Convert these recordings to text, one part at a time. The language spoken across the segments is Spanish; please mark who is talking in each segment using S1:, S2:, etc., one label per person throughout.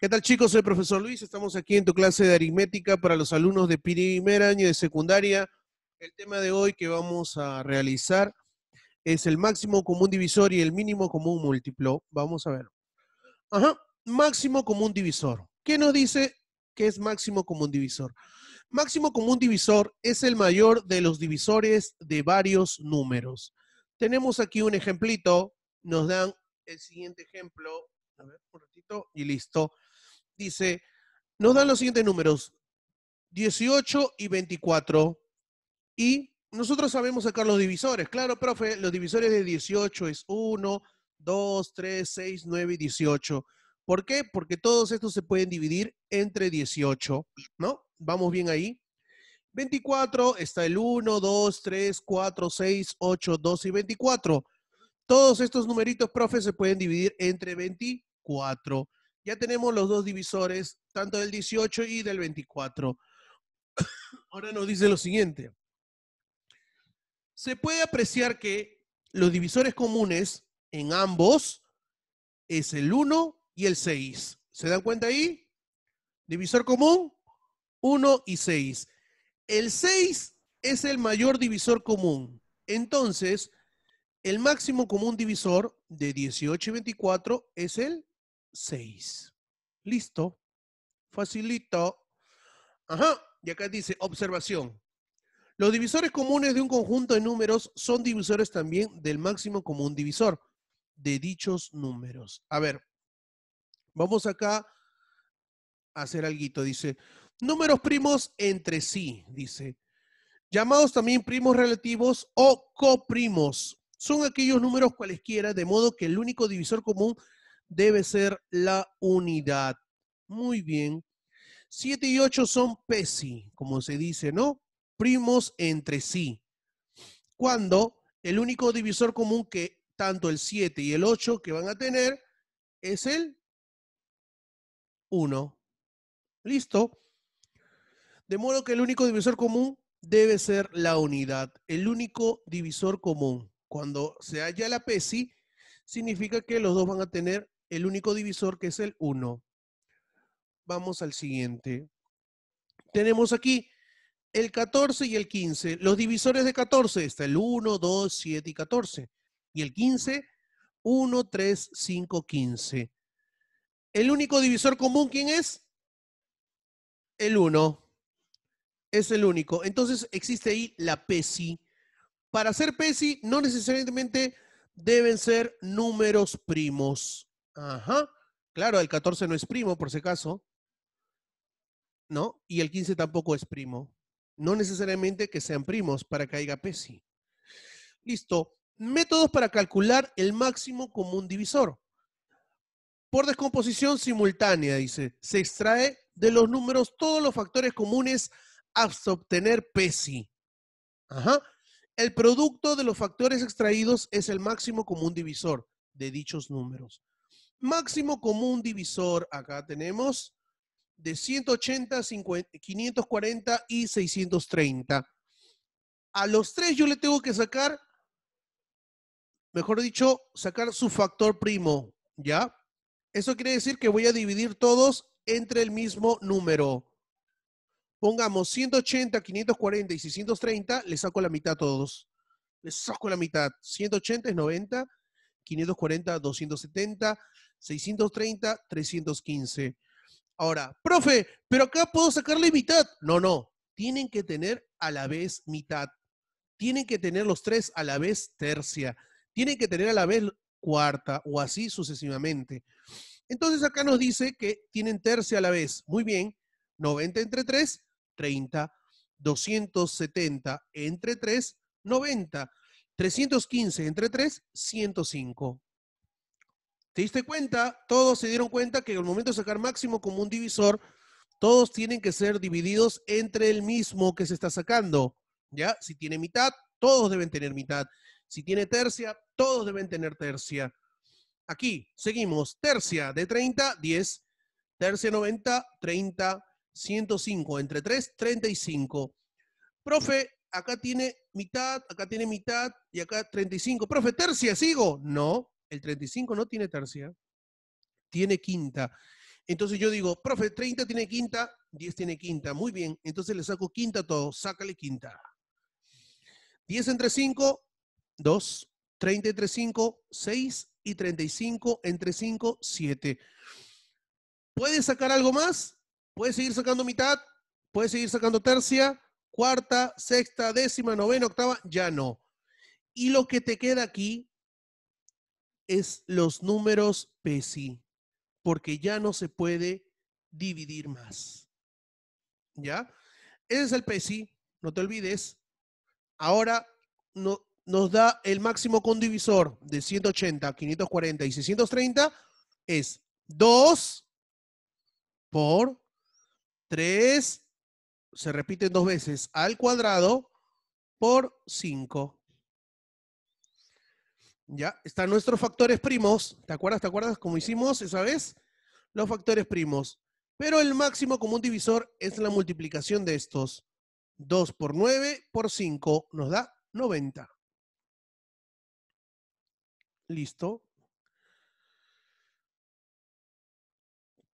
S1: ¿Qué tal chicos? Soy profesor Luis. Estamos aquí en tu clase de aritmética para los alumnos de primer año de secundaria. El tema de hoy que vamos a realizar es el máximo común divisor y el mínimo común múltiplo. Vamos a ver. Ajá, máximo común divisor. ¿Qué nos dice que es máximo común divisor? Máximo común divisor es el mayor de los divisores de varios números. Tenemos aquí un ejemplito. Nos dan el siguiente ejemplo. A ver, un ratito. Y listo dice, nos dan los siguientes números, 18 y 24. Y nosotros sabemos sacar los divisores. Claro, profe, los divisores de 18 es 1, 2, 3, 6, 9 y 18. ¿Por qué? Porque todos estos se pueden dividir entre 18, ¿no? Vamos bien ahí. 24 está el 1, 2, 3, 4, 6, 8, 2 y 24. Todos estos numeritos, profe, se pueden dividir entre 24 ya tenemos los dos divisores, tanto del 18 y del 24. Ahora nos dice lo siguiente. Se puede apreciar que los divisores comunes en ambos es el 1 y el 6. ¿Se dan cuenta ahí? Divisor común, 1 y 6. El 6 es el mayor divisor común. Entonces, el máximo común divisor de 18 y 24 es el 6. ¿Listo? Facilito. Ajá. Y acá dice, observación. Los divisores comunes de un conjunto de números son divisores también del máximo común divisor de dichos números. A ver, vamos acá a hacer algo. Dice, números primos entre sí, dice. Llamados también primos relativos o coprimos. Son aquellos números cualesquiera, de modo que el único divisor común debe ser la unidad. Muy bien. 7 y 8 son pesi, como se dice, ¿no? Primos entre sí. Cuando el único divisor común que tanto el 7 y el 8 que van a tener es el 1. ¿Listo? De modo que el único divisor común debe ser la unidad. El único divisor común. Cuando se halla la PESI, significa que los dos van a tener el único divisor que es el 1. Vamos al siguiente. Tenemos aquí el 14 y el 15. Los divisores de 14 está el 1, 2, 7 y 14. Y el 15, 1, 3, 5, 15. El único divisor común, ¿quién es? El 1. Es el único. Entonces existe ahí la PESI. Para ser PESI no necesariamente deben ser números primos. Ajá. Claro, el 14 no es primo, por si acaso. ¿No? Y el 15 tampoco es primo. No necesariamente que sean primos para que caiga PESI. Listo. Métodos para calcular el máximo común divisor. Por descomposición simultánea, dice, se extrae de los números todos los factores comunes hasta obtener PESI. Ajá. El producto de los factores extraídos es el máximo común divisor de dichos números. Máximo común divisor, acá tenemos de 180, 50, 540 y 630. A los tres yo le tengo que sacar, mejor dicho, sacar su factor primo, ¿ya? Eso quiere decir que voy a dividir todos entre el mismo número. Pongamos 180, 540 y 630, le saco la mitad a todos. Le saco la mitad. 180 es 90, 540, 270, 630, 315. Ahora, profe, pero acá puedo sacarle mitad. No, no, tienen que tener a la vez mitad. Tienen que tener los tres a la vez tercia. Tienen que tener a la vez cuarta o así sucesivamente. Entonces acá nos dice que tienen tercia a la vez. Muy bien, 90 entre 3, 30. 270 entre 3, 90. 315 entre 3, 105. ¿Te diste cuenta? Todos se dieron cuenta que el momento de sacar máximo como un divisor, todos tienen que ser divididos entre el mismo que se está sacando. ¿Ya? Si tiene mitad, todos deben tener mitad. Si tiene tercia, todos deben tener tercia. Aquí, seguimos. Tercia de 30, 10. Tercia 90, 30, 105. Entre 3, 35. Profe, acá tiene mitad, acá tiene mitad y acá 35. Profe, tercia, ¿sigo? No el 35 no tiene tercia, tiene quinta. Entonces yo digo, profe, 30 tiene quinta, 10 tiene quinta. Muy bien, entonces le saco quinta a todo, sácale quinta. 10 entre 5, 2. 30 entre 5, 6. Y 35 entre 5, 7. ¿Puedes sacar algo más? ¿Puedes seguir sacando mitad? ¿Puedes seguir sacando tercia? ¿Cuarta, sexta, décima, novena, octava? Ya no. Y lo que te queda aquí es los números PESI, porque ya no se puede dividir más. ¿Ya? Ese es el PESI, no te olvides. Ahora nos da el máximo condivisor de 180, 540 y 630 es 2 por 3, se repiten dos veces, al cuadrado por 5. Ya, están nuestros factores primos. ¿Te acuerdas? ¿Te acuerdas cómo hicimos esa vez? Los factores primos. Pero el máximo común divisor es la multiplicación de estos. 2 por 9 por 5 nos da 90. Listo.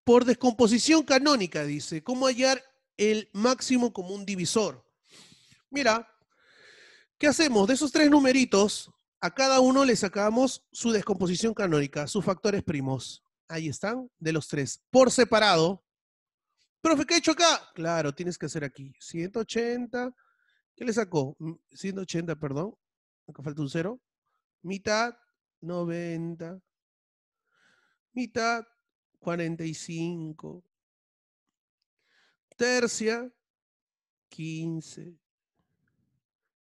S1: Por descomposición canónica, dice, ¿cómo hallar el máximo común divisor? Mira, ¿qué hacemos? De esos tres numeritos, a cada uno le sacamos su descomposición canónica, sus factores primos. Ahí están, de los tres. Por separado. Profe, ¿qué he hecho acá? Claro, tienes que hacer aquí. 180. ¿Qué le sacó? 180, mm, perdón. Acá falta un cero. Mitad, 90. Mitad, 45. Tercia, 15.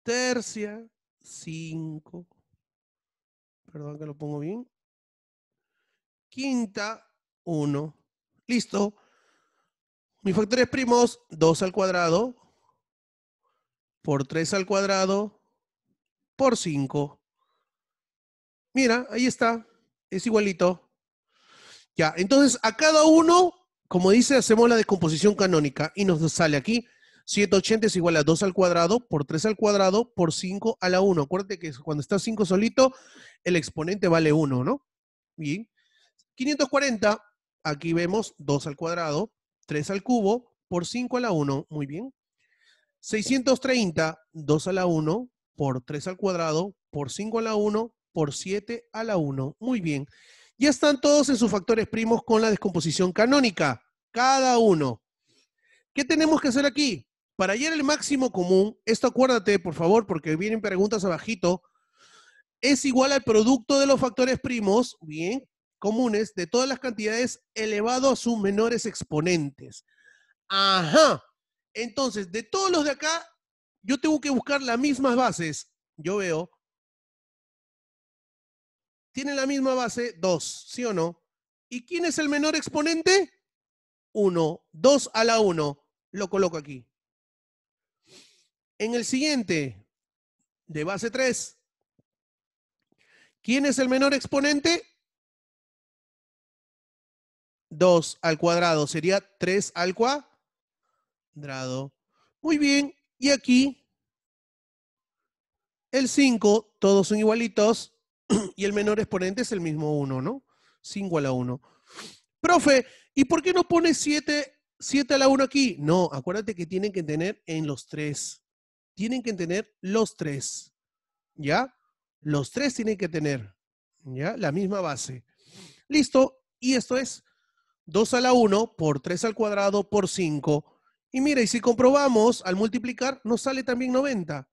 S1: Tercia, 5. Perdón que lo pongo bien. Quinta, 1. Listo. Mis factores primos, 2 al cuadrado, por 3 al cuadrado, por 5. Mira, ahí está. Es igualito. Ya, entonces a cada uno, como dice, hacemos la descomposición canónica y nos sale aquí 780 es igual a 2 al cuadrado por 3 al cuadrado por 5 a la 1. Acuérdate que cuando está 5 solito el exponente vale 1, ¿no? Bien. 540, aquí vemos 2 al cuadrado, 3 al cubo, por 5 a la 1, muy bien. 630, 2 a la 1, por 3 al cuadrado, por 5 a la 1, por 7 a la 1, muy bien. Ya están todos en sus factores primos con la descomposición canónica, cada uno. ¿Qué tenemos que hacer aquí? Para hallar el máximo común, esto acuérdate, por favor, porque vienen preguntas abajito, es igual al producto de los factores primos, bien, comunes, de todas las cantidades elevado a sus menores exponentes. Ajá. Entonces, de todos los de acá, yo tengo que buscar las mismas bases. Yo veo. Tiene la misma base, 2, ¿sí o no? ¿Y quién es el menor exponente? 1. 2 a la 1. Lo coloco aquí. En el siguiente, de base 3, ¿Quién es el menor exponente? 2 al cuadrado sería 3 al cuadrado. Muy bien, y aquí el 5, todos son igualitos, y el menor exponente es el mismo 1, ¿no? 5 a la 1. Profe, ¿y por qué no pone 7, 7 a la 1 aquí? No, acuérdate que tienen que tener en los 3. Tienen que tener los 3. ¿Ya? Los tres tienen que tener ¿ya? la misma base. Listo. Y esto es 2 a la 1 por 3 al cuadrado por 5. Y mire, y si comprobamos, al multiplicar nos sale también 90.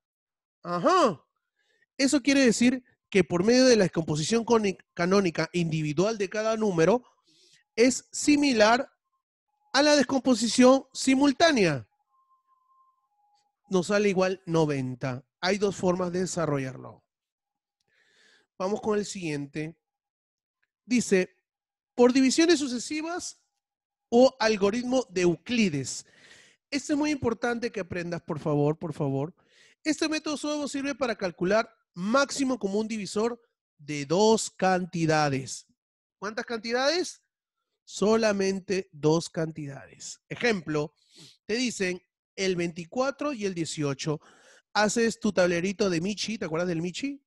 S1: Ajá. Eso quiere decir que por medio de la descomposición canónica individual de cada número es similar a la descomposición simultánea. Nos sale igual 90. Hay dos formas de desarrollarlo. Vamos con el siguiente. Dice, por divisiones sucesivas o algoritmo de Euclides. Este es muy importante que aprendas, por favor, por favor. Este método solo sirve para calcular máximo común divisor de dos cantidades. ¿Cuántas cantidades? Solamente dos cantidades. Ejemplo, te dicen el 24 y el 18. Haces tu tablerito de Michi, ¿te acuerdas del Michi?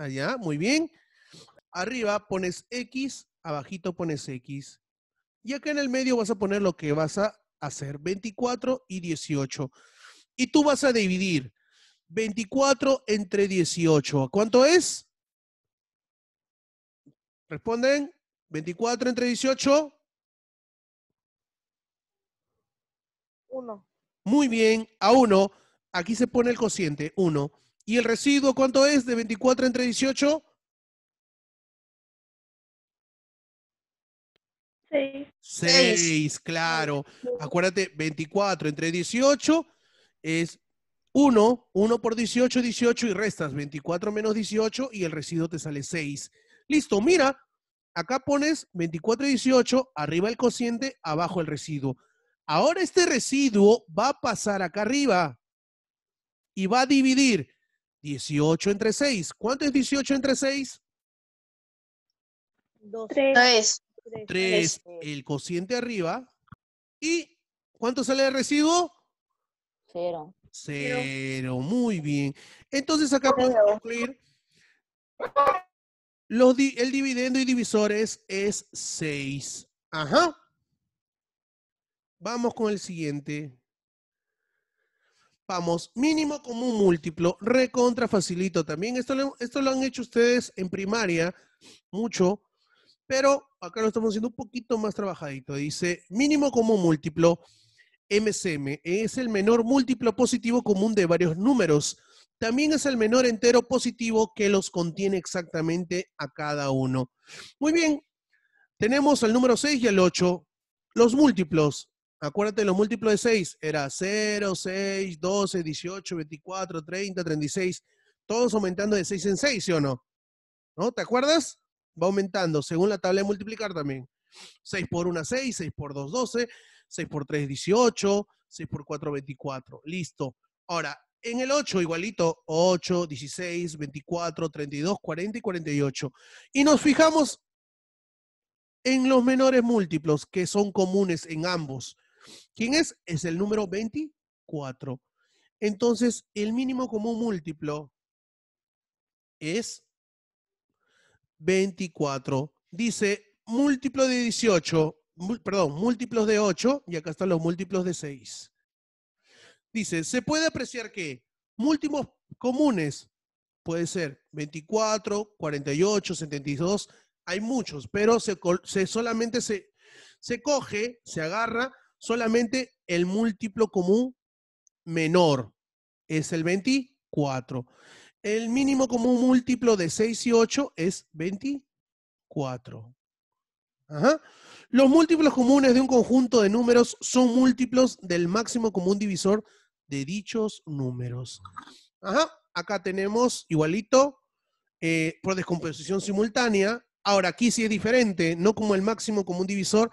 S1: allá, muy bien. Arriba pones X, abajito pones X. Y acá en el medio vas a poner lo que vas a hacer, 24 y 18. Y tú vas a dividir 24 entre 18. ¿Cuánto es? ¿Responden? 24 entre 18. 1. Muy bien, a 1. Aquí se pone el cociente, 1. ¿Y el residuo cuánto es de 24 entre 18? 6. 6, claro. Acuérdate, 24 entre 18 es 1, 1 por 18, 18 y restas 24 menos 18 y el residuo te sale 6. Listo, mira, acá pones 24 y 18, arriba el cociente, abajo el residuo. Ahora este residuo va a pasar acá arriba y va a dividir 18 entre 6. ¿Cuánto es 18 entre 6? 3. 3. El cociente arriba. ¿Y cuánto sale de recibo? Cero. Cero. Muy bien. Entonces acá podemos concluir. Los el dividendo y divisores es 6. Ajá. Vamos con el siguiente. Vamos, mínimo común múltiplo, recontra facilito también. Esto lo, han hecho ustedes en primaria mucho, pero acá lo estamos haciendo un poquito más trabajadito. Dice mínimo común múltiplo, MCM, es el menor múltiplo positivo común de varios números. También es el menor entero positivo que los contiene exactamente a cada uno. Muy bien, tenemos al número 6 y al 8, los múltiplos. Acuérdate, los múltiplos de 6 era 0, 6, 12, 18, 24, 30, 36. Todos aumentando de 6 en 6, ¿sí o no? ¿No? ¿Te acuerdas? Va aumentando según la tabla de multiplicar también. 6 por 1, 6, 6 por 2, 12, 6 por 3, 18, 6 por 4, 24. Listo. Ahora, en el 8, igualito, 8, 16, 24, 32, 40 y 48. Y nos fijamos en los menores múltiplos que son comunes en ambos. ¿Quién es? Es el número 24. Entonces, el mínimo común múltiplo es 24. Dice múltiplo de 18, perdón, múltiplos de 8, y acá están los múltiplos de 6. Dice, se puede apreciar que múltiplos comunes puede ser 24, 48, 72, hay muchos, pero solamente se coge, se agarra solamente el múltiplo común menor es el 24. El mínimo común múltiplo de 6 y 8 es 24. Los múltiplos comunes de un conjunto de números son múltiplos del máximo común divisor de dichos números. Acá tenemos igualito, eh, por descomposición simultánea, Ahora, aquí sí es diferente, no como el máximo como un divisor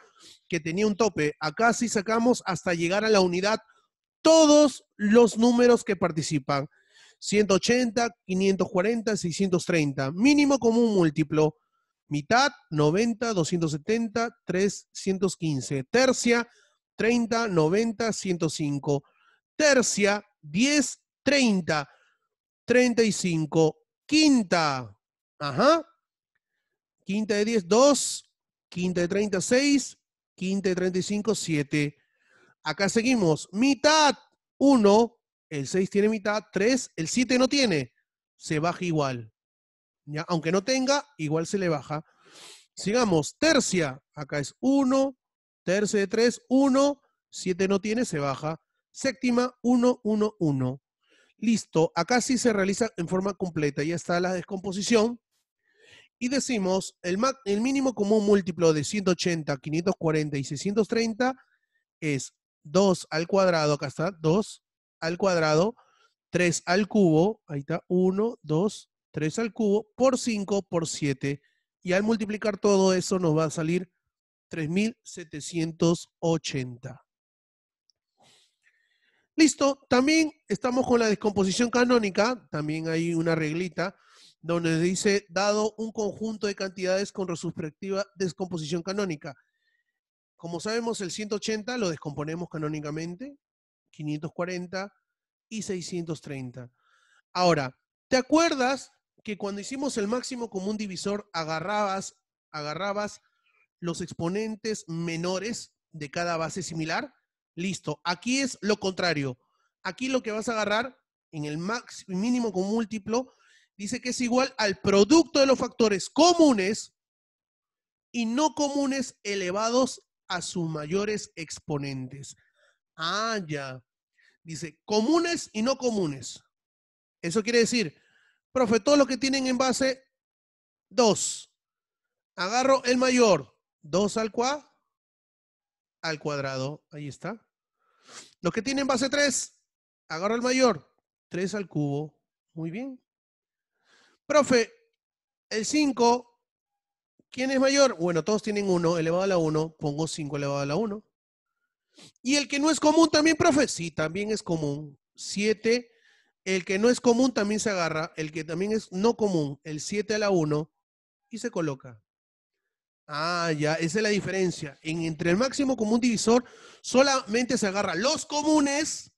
S1: que tenía un tope. Acá sí sacamos hasta llegar a la unidad todos los números que participan. 180, 540, 630. Mínimo común múltiplo. Mitad, 90, 270, 315. Tercia, 30, 90, 105. Tercia, 10, 30, 35. Quinta, ajá, quinta de 10, 2, quinta de 30, 6, quinta de 35, 7. Acá seguimos, mitad, 1, el 6 tiene mitad, 3, el 7 no tiene, se baja igual. Aunque no tenga, igual se le baja. Sigamos, tercia, acá es 1, tercia de 3, 1, 7 no tiene, se baja. Séptima, 1, 1, 1. Listo, acá sí se realiza en forma completa, ya está la descomposición y decimos el, mínimo común múltiplo de 180, 540 y 630 es 2 al cuadrado, acá está, 2 al cuadrado, 3 al cubo, ahí está, 1, 2, 3 al cubo, por 5, por 7. Y al multiplicar todo eso nos va a salir 3780. Listo, también estamos con la descomposición canónica, también hay una reglita donde dice, dado un conjunto de cantidades con respectiva descomposición canónica. Como sabemos, el 180 lo descomponemos canónicamente, 540 y 630. Ahora, ¿te acuerdas que cuando hicimos el máximo común divisor agarrabas, agarrabas los exponentes menores de cada base similar? Listo, aquí es lo contrario. Aquí lo que vas a agarrar en el máximo, mínimo con múltiplo dice que es igual al producto de los factores comunes y no comunes elevados a sus mayores exponentes. Ah, ya. Dice, comunes y no comunes. Eso quiere decir, profe, todos lo que tienen en base 2, agarro el mayor, 2 al, cuadrado, ahí está. Los que tienen base 3, agarro el mayor, 3 al cubo, muy bien. Profe, el 5, ¿quién es mayor? Bueno, todos tienen 1 elevado a la 1, pongo 5 elevado a la 1. ¿Y el que no es común también, profe? Sí, también es común. 7, el que no es común también se agarra, el que también es no común, el 7 a la 1, y se coloca. Ah, ya, esa es la diferencia. En, entre el máximo común divisor solamente se agarra los comunes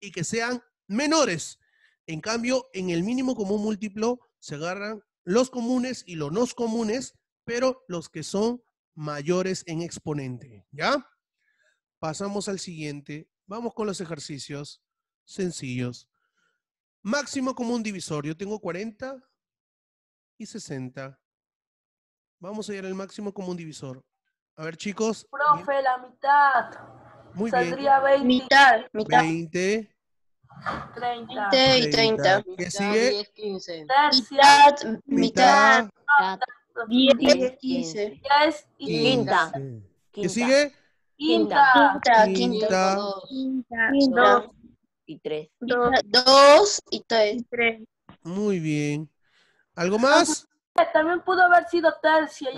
S1: y que sean menores. En cambio, en el mínimo común múltiplo se agarran los comunes y los no comunes, pero los que son mayores en exponente. ¿Ya? Pasamos al siguiente. Vamos con los ejercicios sencillos. Máximo común divisor. Yo Tengo 40 y 60. Vamos a ir al máximo común divisor. A ver, chicos. Profe, la mitad. Muy Saldría bien. 20. 20. 30. y 30. ¿Qué sigue? Mitad, mitad, 10, 15. quinta. ¿Qué sigue? Quinta. Quinta, quinta. Quinta. Y tres. Dos y tres. Muy bien. ¿Algo más? También pudo haber sido tercia.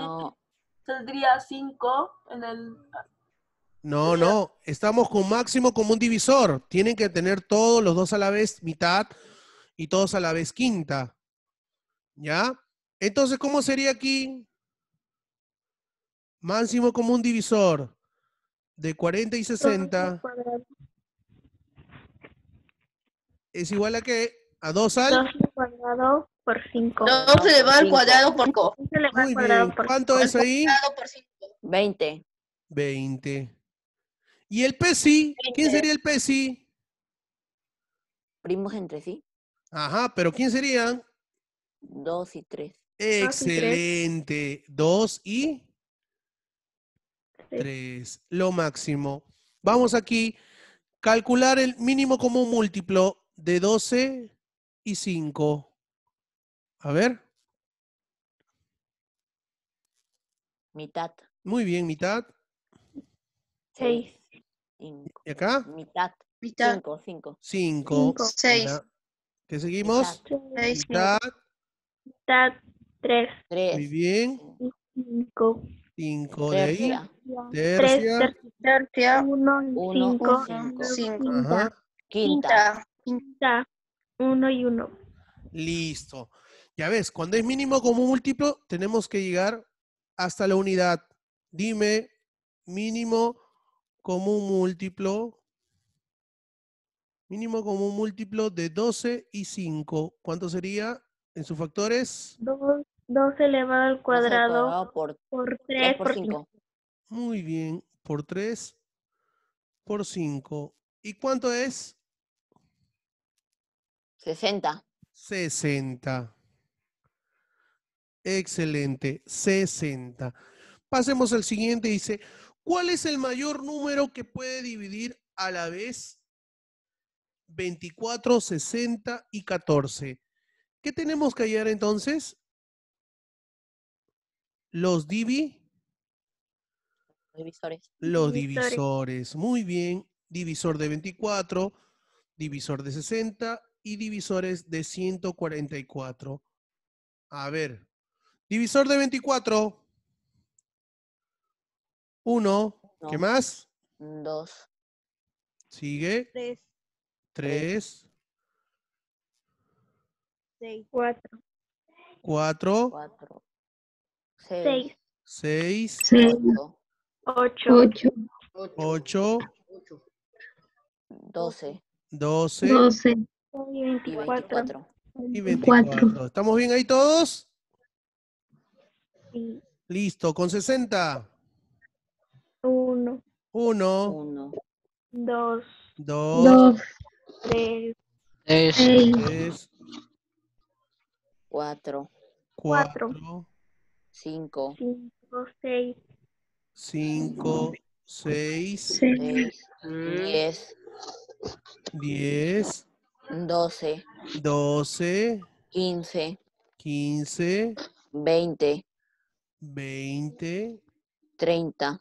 S1: Saldría cinco en el no, no, estamos con máximo como un divisor. Tienen que tener todos los dos a la vez mitad y todos a la vez quinta. ¿Ya? Entonces, ¿cómo sería aquí? Máximo como un divisor de 40 y 60 es igual a que a 2 al 2 al cuadrado por 5. 2 elevado al cuadrado por 5. ¿Cuánto es ahí? 20. 20. ¿Y el P.C. ¿Quién sería el P.C.? Primos entre sí. Ajá, pero ¿quién serían? Dos y tres. Excelente. Dos y tres. Lo máximo. Vamos aquí. Calcular el mínimo común múltiplo de 12 y 5. A ver. Mitad. Muy bien, mitad. Seis. ¿Y acá? Mitad. Cinco, cinco. Cinco. seis. ¿Qué seguimos? Mitad. Mitad. tres. Tres. Muy bien. Cinco. Cinco de ahí. Tercia. tercia. Uno, cinco. Cinco. Quinta. Quinta. Uno y uno. Listo. Ya ves, cuando es mínimo común múltiplo, tenemos que llegar hasta la unidad. Dime, mínimo un múltiplo, mínimo común múltiplo de 12 y 5. ¿Cuánto sería en sus factores? 12 elevado al cuadrado, por, 3, por 5. Muy bien, por 3 por 5. ¿Y cuánto es? 60. 60. Excelente, 60. Pasemos al siguiente, dice, ¿Cuál es el mayor número que puede dividir a la vez 24, 60 y 14? ¿Qué tenemos que hallar entonces? Los Divisores. Los divisores. divisores. Muy bien. Divisor de 24, divisor de 60 y divisores de 144. A ver. Divisor de 24. Uno. ¿Qué más? Dos. Sigue. Tres. Tres. Cuatro. Cuatro. Seis. Seis. Seis. Ocho. Ocho. Ocho. Doce. Doce. Doce. Y ¿Estamos bien ahí todos? Listo, con sesenta. Uno. Uno. Dos. Dos. Tres. Tres. cinco. seis. Cinco, seis. seis diez. Diez. Doce. Doce. Quince. Quince. Veinte. Veinte. Treinta.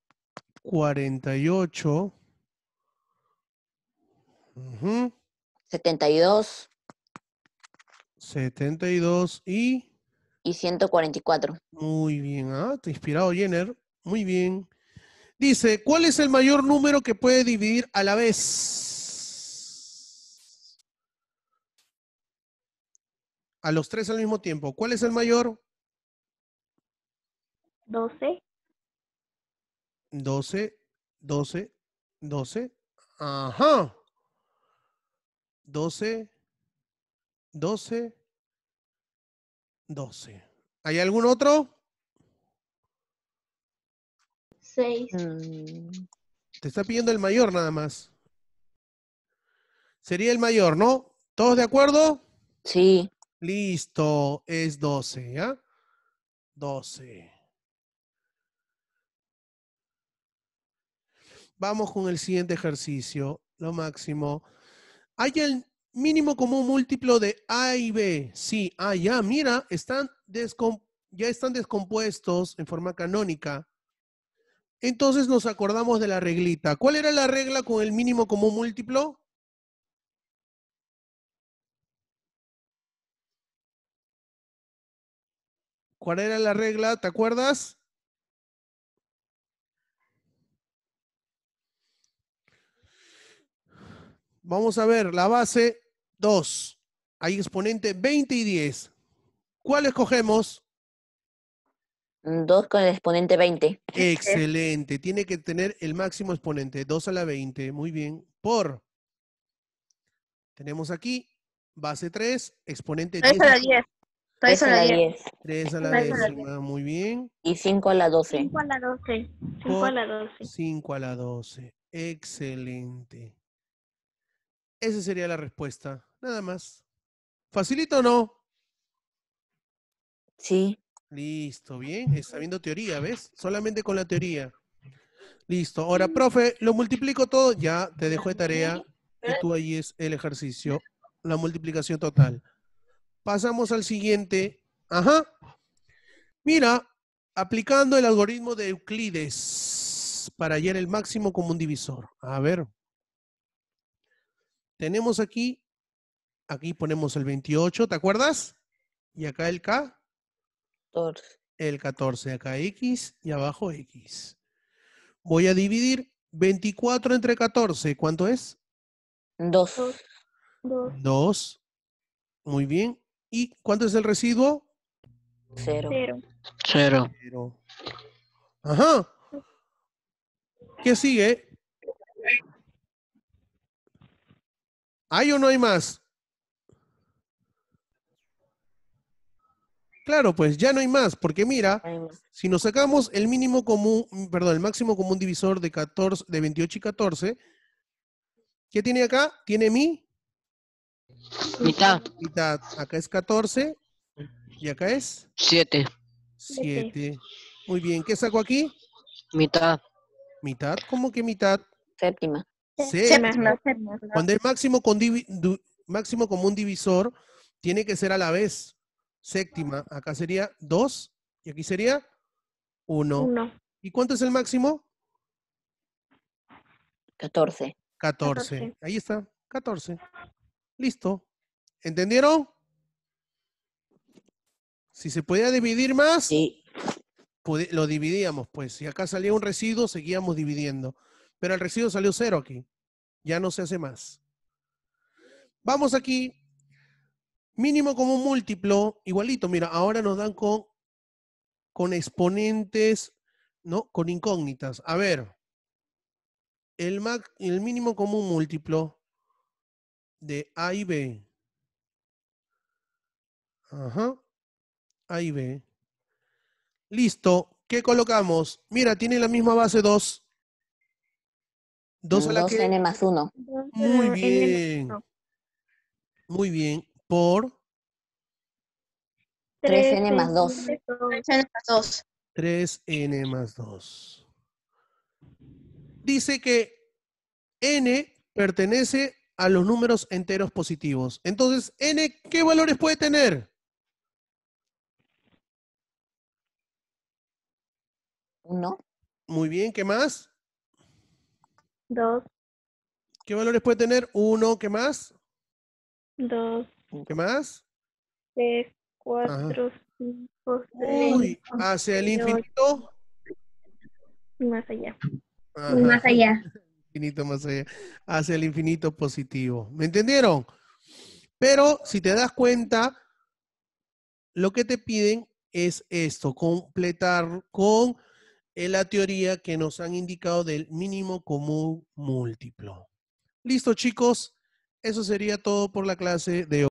S1: 48. Setenta y 72. 72 y... Y 144. Muy bien, ah, te inspirado Jenner. Muy bien. Dice, ¿cuál es el mayor número que puede dividir a la vez? A los tres al mismo tiempo. ¿Cuál es el mayor? 12. 12, 12, 12. Ajá. 12, 12, 12. ¿Hay algún otro? 6. Mm. Te está pidiendo el mayor nada más. Sería el mayor, ¿no? ¿Todos de acuerdo? Sí. Listo, es 12, ¿ya? 12. Vamos con el siguiente ejercicio, lo máximo. Hay el mínimo común múltiplo de A y B. Sí, ah, ya, mira, están ya están descompuestos en forma canónica. Entonces nos acordamos de la reglita. ¿Cuál era la regla con el mínimo común múltiplo? ¿Cuál era la regla? ¿Te acuerdas? Vamos a ver la base 2. Hay exponente 20 y 10. ¿Cuál escogemos? 2 con el exponente 20. Excelente. Tiene que tener el máximo exponente, 2 a la 20. Muy bien. Por. Tenemos aquí base 3, exponente 3 10. a la 10. 3 a la 10. 3 a la 10. Muy bien. Y 5 a la 12. 5 a la 12. 5 a la 12. 5 a la 12. Excelente. Esa sería la respuesta, nada más. ¿Facilito o no? Sí. Listo, bien, está viendo teoría, ¿ves? Solamente con la teoría. Listo, ahora, mm. profe, lo multiplico todo, ya te dejo de tarea y eh. tú ahí es el ejercicio, la multiplicación total. Pasamos al siguiente. Ajá. Mira, aplicando el algoritmo de Euclides para hallar el máximo común divisor. A ver, tenemos aquí, aquí ponemos el 28, ¿te acuerdas? Y acá el K. 14. El 14, acá X y abajo X. Voy a dividir 24 entre 14, ¿cuánto es? 2. 2. Muy bien. ¿Y cuánto es el residuo? 0. Cero. Cero. Ajá. ¿Qué sigue? ¿Hay o no hay más? Claro, pues ya no hay más, porque mira, si nos sacamos el mínimo común, perdón, el máximo común divisor de 14, de 28 y 14, ¿qué tiene acá? Tiene mi mitad. Mitad. Acá es 14 y acá es 7. 7. Muy bien, ¿qué saco aquí? Mitad. ¿Mitad? ¿Cómo que mitad? Séptima. Cuando el máximo, con común divisor, tiene que ser a la vez. Séptima, acá sería 2 y aquí sería 1. ¿Y cuánto es el máximo? 14. 14. Ahí está, 14. Listo. ¿Entendieron? Si se podía dividir más, lo dividíamos, pues. Si acá salía un residuo, seguíamos dividiendo. Pero el residuo salió cero aquí. Ya no se hace más. Vamos aquí. Mínimo común múltiplo, igualito. Mira, ahora nos dan con, con exponentes, ¿no? Con incógnitas. A ver. El, el mínimo común múltiplo de A y B. Ajá. A y B. Listo. ¿Qué colocamos? Mira, tiene la misma base 2. 2 n más 1. Muy bien. Muy bien. Por... 3n más 2. 3n más 2. 3n más 2. Dice que n pertenece a los números enteros positivos. Entonces, n, ¿qué valores puede tener? 1. Muy bien, ¿qué más? Dos. ¿Qué valores puede tener? Uno, ¿qué más? Dos. ¿Qué más? Tres, cuatro, cinco, seis. Uy, hacia el infinito. más allá. más allá. Infinito más allá. Hacia el infinito positivo. ¿Me entendieron? Pero si te das cuenta, lo que te piden es esto, completar con es la teoría que nos han indicado del mínimo común múltiplo. Listo, chicos. Eso sería todo por la clase de hoy.